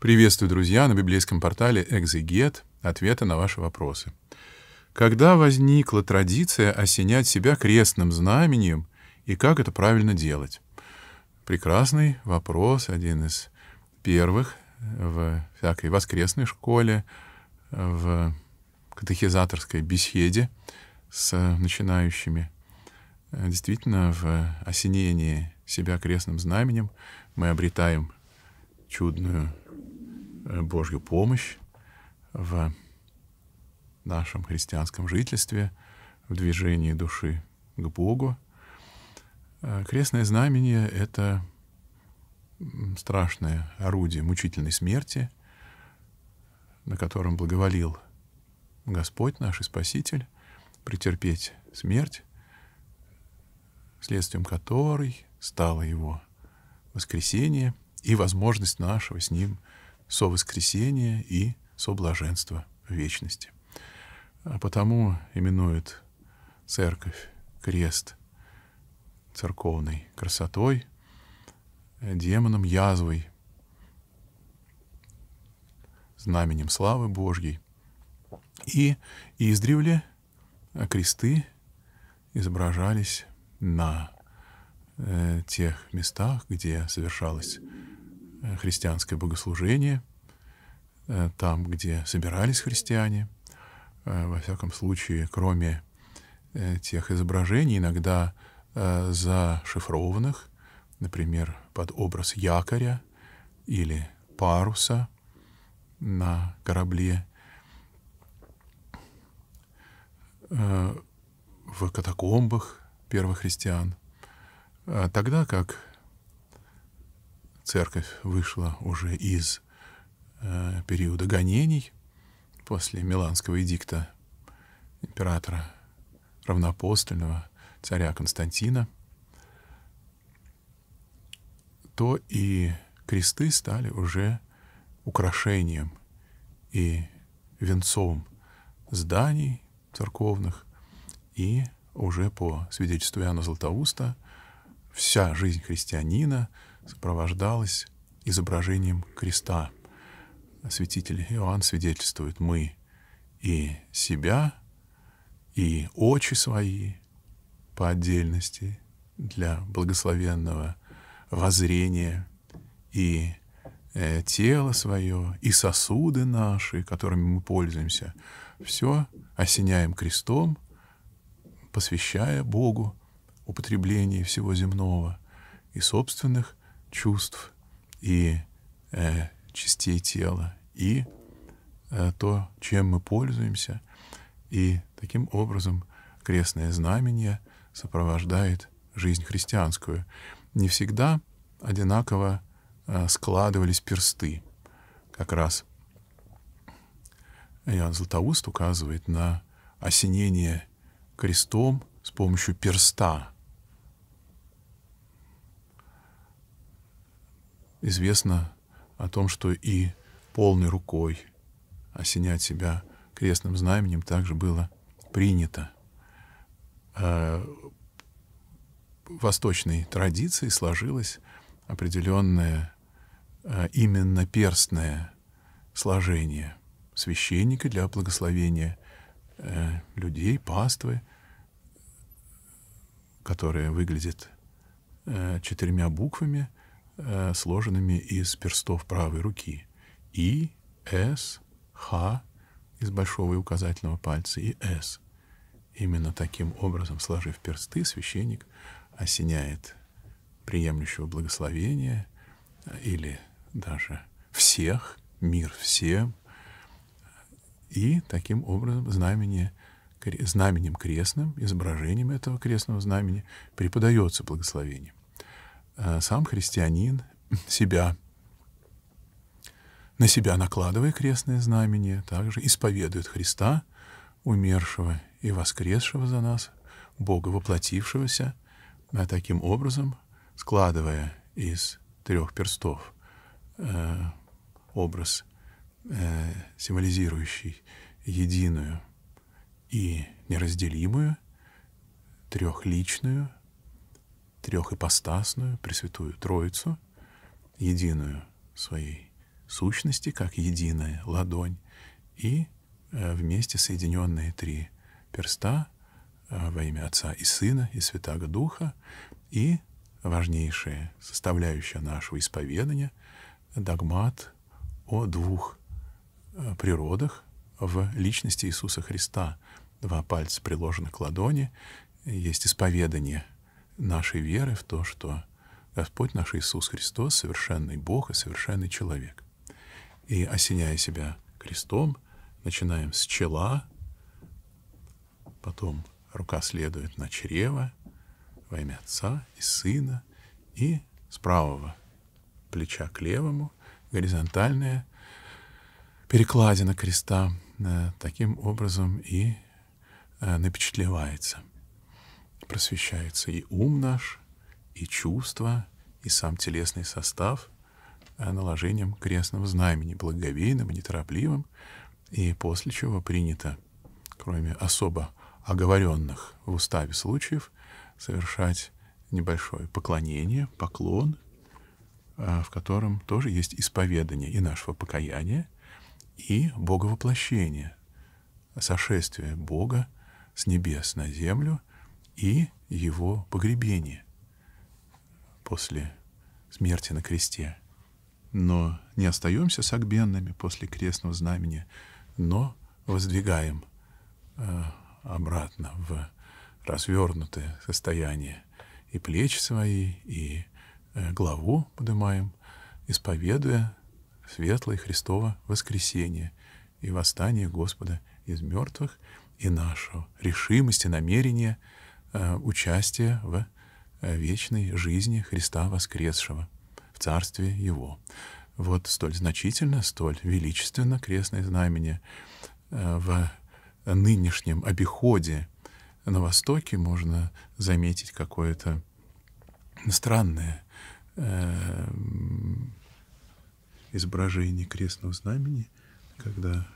Приветствую, друзья, на библейском портале «Экзегет» ответы на ваши вопросы. Когда возникла традиция осенять себя крестным знаменем и как это правильно делать? Прекрасный вопрос, один из первых в всякой воскресной школе, в катехизаторской беседе с начинающими. Действительно, в осенении себя крестным знаменем мы обретаем чудную Э, Божью помощь в нашем христианском жительстве, в движении души к Богу. Э, крестное знамение — это страшное орудие мучительной смерти, на котором благоволил Господь, наш Спаситель, претерпеть смерть, следствием которой стало его воскресение и возможность нашего с ним — со воскресения и со блаженства вечности. А потому именует церковь крест церковной красотой, демоном язвой, знаменем славы Божьей. И издревле кресты изображались на э, тех местах, где совершалось Э, христианское богослужение, э, там, где собирались христиане, э, во всяком случае, кроме тех изображений, иногда зашифрованных, например, под образ якоря или паруса на корабле. в катакомбах первых христиан, тогда как церковь вышла уже из э, периода гонений после Миланского эдикта императора равноапостольного царя Константина, то и кресты стали уже украшением и венцом зданий церковных, и уже по свидетельству Иоанна Златоуста вся жизнь христианина — сопровождалось изображением креста. Святитель Иоанн свидетельствует, мы и себя, и очи свои по отдельности для благословенного воззрения, и э, тело свое, и сосуды наши, которыми мы пользуемся, все осеняем крестом, посвящая Богу употребление всего земного и собственных чувств и э, частей тела, и э, то, чем мы пользуемся. И таким образом крестное знамение сопровождает жизнь христианскую. Не всегда одинаково э, складывались персты. Как раз Иоанн Златоуст указывает на осенение крестом с помощью перста — известно о том, что и полной рукой осенять себя крестным знаменем также было принято. Э, в восточной традиции сложилось определенное э, именно перстное сложение священника для благословения э, людей, паствы, которая выглядит четырьмя буквами, Э, сложенными из перстов правой руки. И, С, Х из большого и указательного пальца и С. Именно таким образом, сложив персты, священник осеняет приемлющего благословения э, или даже всех, мир всем. И таким образом знамение, знаменем крестным, изображением этого крестного знамени преподается благословением Э, сам христианин, себя, на себя накладывая крестное знамение, также исповедует Христа, умершего и воскресшего за нас, Бога воплотившегося, а таким образом, складывая из трех перстов э, образ, э, символизирующий единую и неразделимую, трехличную, трехипостасную, Пресвятую Троицу, единую своей сущности, как единая ладонь, и э, вместе соединенные три перста э, во имя Отца и Сына и Святаго Духа, и важнейшая составляющая нашего исповедания — догмат о двух э, природах в личности Иисуса Христа. Два пальца приложены к ладони, есть исповедание — нашей веры в то, что Господь наш Иисус Христос — совершенный Бог и совершенный человек. И, осеняя себя крестом, начинаем с чела, потом рука следует на чрево во имя Отца и Сына, и с правого плеча к левому горизонтальная перекладина креста э, таким образом и э, напечатлевается просвещается и ум наш, и чувства, и сам телесный состав э, наложением крестного знамени, благоговейным и неторопливым, и после чего принято, кроме особо оговоренных в уставе случаев, совершать небольшое поклонение, поклон, э, в котором тоже есть исповедание и нашего покаяния, и Боговоплощение, сошествие Бога с небес на землю — и его погребение после смерти на кресте. Но не остаемся согбенными после крестного знамени, но воздвигаем э, обратно в развернутое состояние и плечи свои, и э, главу поднимаем, исповедуя светлое Христово воскресение и восстание Господа из мертвых и нашу решимость и намерение — Э, участие в э, вечной жизни Христа воскресшего в Царстве Его. Вот столь значительно, столь величественно крестное знамение э, в нынешнем обиходе на Востоке можно заметить какое-то странное изображение крестного знамени, когда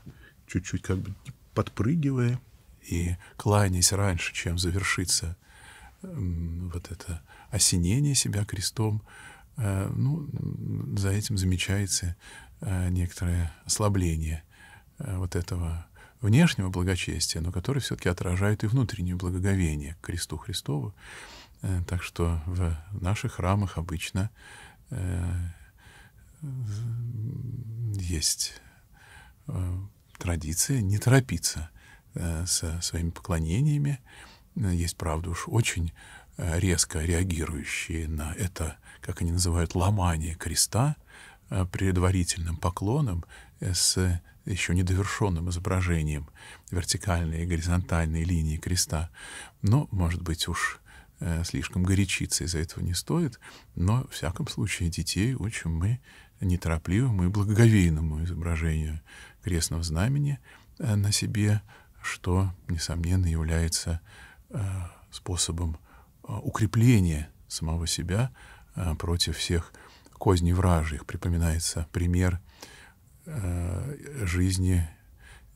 чуть-чуть как бы подпрыгивая, и кланясь раньше, чем завершится вот это осенение себя крестом, э, ну, за этим замечается э, некоторое ослабление э, вот этого внешнего благочестия, но которое все-таки отражает и внутреннее благоговение к кресту Христову. Так что в наших храмах обычно есть традиция не торопиться Э, со своими поклонениями. Э, есть, правда, уж очень э, резко реагирующие на это, как они называют, ломание креста предварительным поклоном с еще недовершенным изображением вертикальной и горизонтальной линии креста. Но, может быть, уж слишком горячиться из-за этого не стоит, но, в всяком случае, детей учим мы неторопливому и благоговейному изображению крестного знамени на себе что, несомненно, является э, способом э, укрепления самого себя э, против всех козней вражьих. Припоминается пример жизни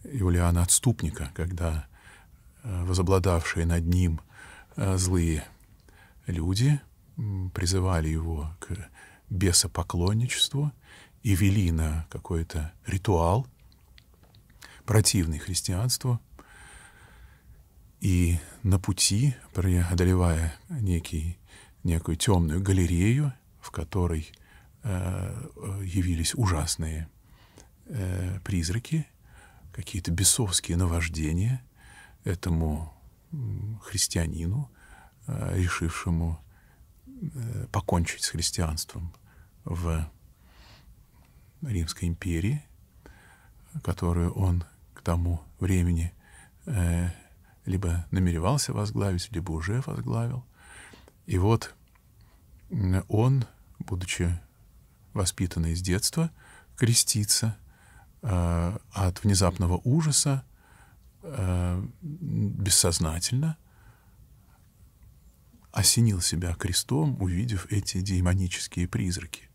Юлиана Отступника, когда возобладавшие над ним злые люди призывали его к бесопоклонничеству и вели на какой-то ритуал, противный христианству, и на пути, преодолевая некий, некую темную галерею, в которой э, явились ужасные э, призраки, какие-то бесовские наваждения этому христианину, э, решившему э, покончить с христианством в Римской империи, которую он к тому времени э, либо намеревался возглавить, либо уже возглавил. И вот он, будучи воспитанный с детства, крестится э, от внезапного ужаса, э, бессознательно осенил себя крестом, увидев эти демонические призраки.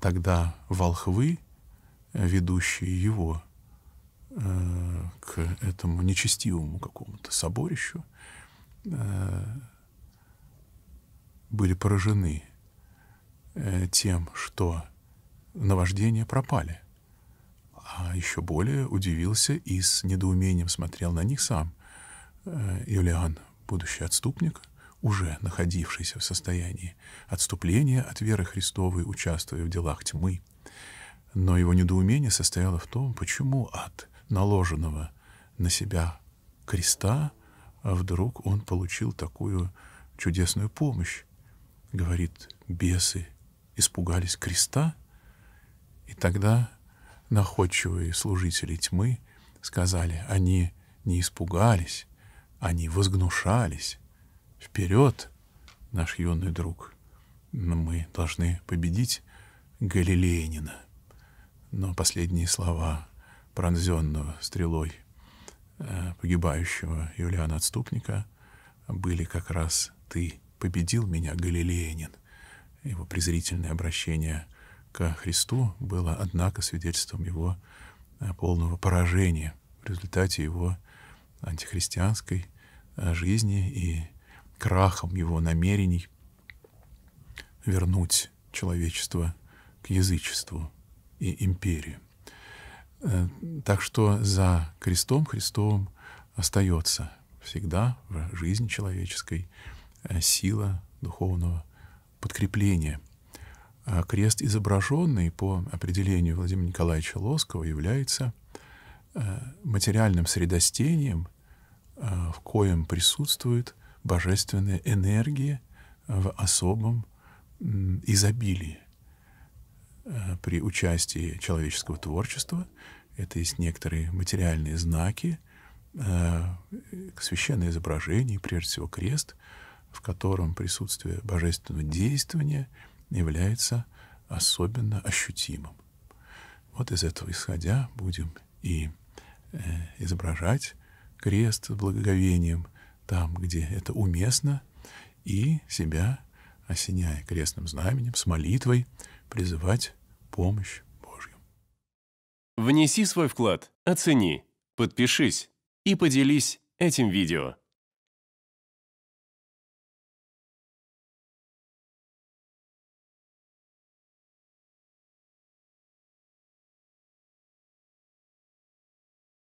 Тогда волхвы, э, ведущие его, э, к этому нечестивому какому-то соборищу, э, были поражены э, тем, что наваждения пропали. А еще более удивился и с недоумением смотрел на них сам э, Юлиан, будущий отступник, уже находившийся в состоянии отступления от веры Христовой, участвуя в делах тьмы. Но его недоумение состояло в том, почему ад наложенного на себя креста, а вдруг он получил такую чудесную помощь. Говорит, бесы испугались креста, и тогда находчивые служители тьмы сказали, они не испугались, они возгнушались. Вперед, наш юный друг, мы должны победить Галилеянина. Но последние слова пронзенного стрелой э, погибающего Юлиана Отступника, были как раз «Ты победил меня, галилеянин». Его презрительное обращение к Христу было, однако, свидетельством его э, полного поражения в результате его антихристианской э, жизни и крахом его намерений вернуть человечество к язычеству и империи. Э, так что за крестом Христовым остается всегда в жизни человеческой э, сила духовного подкрепления. А крест, изображенный по определению Владимира Николаевича Лоскова, является э, материальным средостением, в коем присутствует божественная энергия в особом изобилии. Э, при участии человеческого творчества. Это есть некоторые материальные знаки, э, священное изображение, прежде всего крест, в котором присутствие божественного действования является особенно ощутимым. Вот из этого исходя будем и э, изображать крест с благоговением там, где это уместно, и себя, осеняя крестным знаменем, с молитвой призывать помощь Божью. Внеси свой вклад, оцени, подпишись и поделись этим видео.